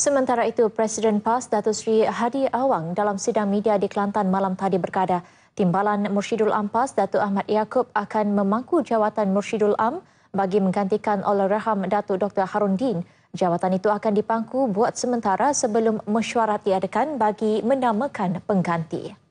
Sementara itu, Presiden PAS Datuk Seri Hadi Awang dalam sidang media di Kelantan malam tadi berkata, timbalan Mursyidul Am PAS Datuk Ahmad Yaakob akan memangku jawatan Mursyidul Am bagi menggantikan oleh Raham Datuk Dr. Harun Din. Jawatan itu akan dipangku buat sementara sebelum mesyuarat diadakan bagi menamakan pengganti.